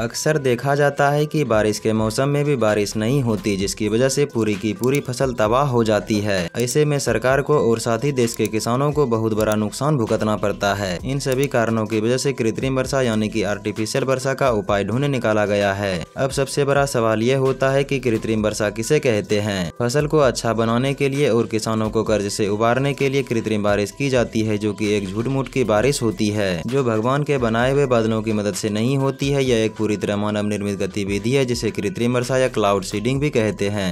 अक्सर देखा जाता है कि बारिश के मौसम में भी बारिश नहीं होती जिसकी वजह से पूरी की पूरी फसल तबाह हो जाती है ऐसे में सरकार को और साथ ही देश के किसानों को बहुत बड़ा नुकसान भुगतना पड़ता है इन सभी कारणों की वजह से कृत्रिम वर्षा यानी कि आर्टिफिशियल वर्षा का उपाय ढूंढने निकाला गया है अब सबसे बड़ा सवाल ये होता है की कृत्रिम वर्षा किसे कहते हैं फसल को अच्छा बनाने के लिए और किसानों को कर्ज ऐसी उबारने के लिए कृत्रिम बारिश की जाती है जो की एक झूठ मूठ की बारिश होती है जो भगवान के बनाए हुए बादलों की मदद ऐसी नहीं होती है यह एक पूरी तरह मानव निर्मित गतिविधि है जिसे कृत्रिम वर्षा या क्लाउड सीडिंग भी कहते हैं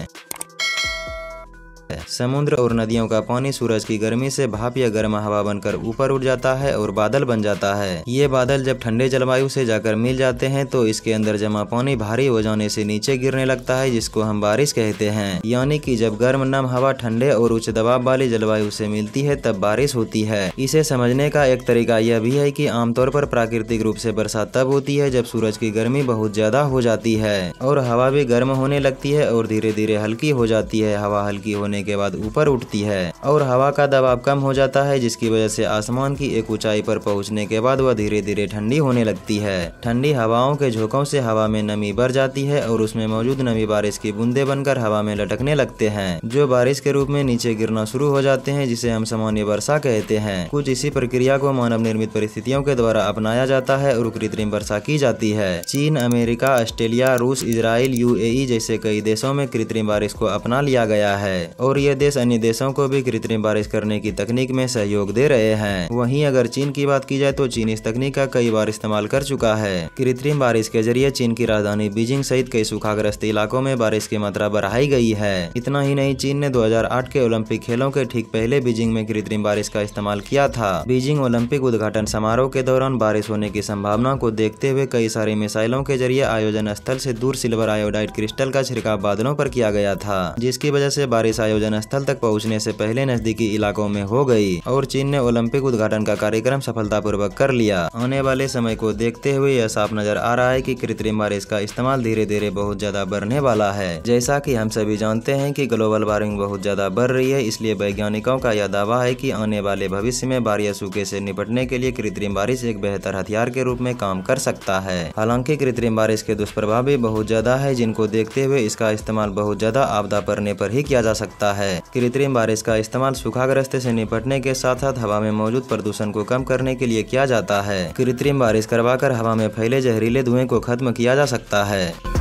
है समुद्र और नदियों का पानी सूरज की गर्मी से भाप या गर्म हवा बनकर ऊपर उठ जाता है और बादल बन जाता है ये बादल जब ठंडे जलवायु से जाकर मिल जाते हैं तो इसके अंदर जमा पानी भारी हो जाने से नीचे गिरने लगता है जिसको हम बारिश कहते हैं यानी कि जब गर्म नम हवा ठंडे और उच्च दबाव वाली जलवायु से मिलती है तब बारिश होती है इसे समझने का एक तरीका यह भी है कि आमतौर पर प्राकृतिक रूप से बरसात तब होती है जब सूरज की गर्मी बहुत ज्यादा हो जाती है और हवा भी गर्म होने लगती है और धीरे धीरे हल्की हो जाती है हवा हल्की होने के बाद ऊपर उठती है और हवा का दबाव कम हो जाता है जिसकी वजह से आसमान की एक ऊंचाई पर पहुंचने के बाद वह धीरे धीरे ठंडी होने लगती है ठंडी हवाओं के झोंकों से हवा में नमी बढ़ जाती है और उसमें मौजूद नमी बारिश की बूंदे बनकर हवा में लटकने लगते हैं जो बारिश के रूप में नीचे गिरना शुरू हो जाते हैं जिसे हम सामान्य वर्षा कहते हैं कुछ इसी प्रक्रिया को मानव निर्मित परिस्थितियों के द्वारा अपनाया जाता है और कृत्रिम वर्षा की जाती है चीन अमेरिका ऑस्ट्रेलिया रूस इसराइल यू जैसे कई देशों में कृत्रिम बारिश को अपना लिया गया है और कोरिया देश अन्य देशों को भी कृत्रिम बारिश करने की तकनीक में सहयोग दे रहे हैं वहीं अगर चीन की बात की जाए तो चीन इस तकनीक का कई बार इस्तेमाल कर चुका है कृत्रिम बारिश के जरिए चीन की राजधानी बीजिंग सहित कई सूखाग्रस्त इलाकों में बारिश की मात्रा बढ़ाई गई है इतना ही नहीं चीन ने 2008 के ओलंपिक खेलों के ठीक पहले बीजिंग में कृत्रिम बारिश का इस्तेमाल किया था बीजिंग ओलंपिक उद्घाटन समारोह के दौरान बारिश होने की संभावना को देखते हुए कई सारी मिसाइलों के जरिए आयोजन स्थल से दूर सिल्वर आयोडाइड क्रिस्टल का छिड़काव बादलों पर किया गया था जिसकी वजह से बारिश आयोजन आयोजन स्थल तक पहुंचने से पहले नजदीकी इलाकों में हो गई और चीन ने ओलंपिक उद्घाटन का कार्यक्रम सफलतापूर्वक कर लिया आने वाले समय को देखते हुए यह साफ नजर आ रहा है कि कृत्रिम बारिश का इस्तेमाल धीरे धीरे बहुत ज्यादा बढ़ने वाला है जैसा की हम सभी जानते हैं की ग्लोबल वार्मिंग बहुत ज्यादा बढ़ रही है इसलिए वैज्ञानिकों का यह दावा है कि आने वाले भविष्य में बारिश सूखे से निपटने के लिए कृत्रिम बारिश एक बेहतर हथियार के रूप में काम कर सकता है हालांकि कृत्रिम बारिश के दुष्प्रभाव भी बहुत ज्यादा है जिनको देखते हुए इसका इस्तेमाल बहुत ज्यादा आपदा पड़ने पर ही किया जा सकता सकता है कृत्रिम बारिश का इस्तेमाल सूखाग्रस्त से निपटने के साथ साथ हवा में मौजूद प्रदूषण को कम करने के लिए किया जाता है कृत्रिम बारिश करवाकर हवा में फैले जहरीले धुएं को खत्म किया जा सकता है